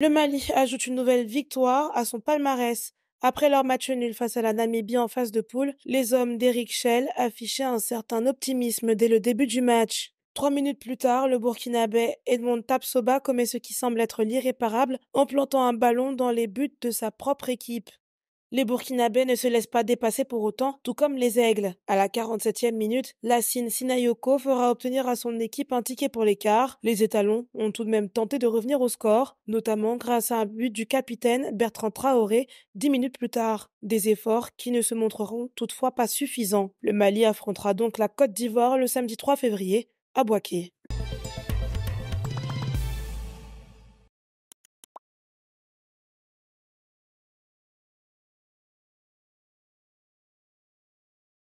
Le Mali ajoute une nouvelle victoire à son palmarès. Après leur match nul face à la Namibie en phase de poule, les hommes d'Eric Schell affichaient un certain optimisme dès le début du match. Trois minutes plus tard, le Burkinabé Edmond Tapsoba commet ce qui semble être l'irréparable en plantant un ballon dans les buts de sa propre équipe. Les Burkinabés ne se laissent pas dépasser pour autant, tout comme les Aigles. À la 47e minute, Lassine Sinayoko fera obtenir à son équipe un ticket pour l'écart. Les étalons ont tout de même tenté de revenir au score, notamment grâce à un but du capitaine Bertrand Traoré dix minutes plus tard. Des efforts qui ne se montreront toutefois pas suffisants. Le Mali affrontera donc la Côte d'Ivoire le samedi 3 février à Boaké.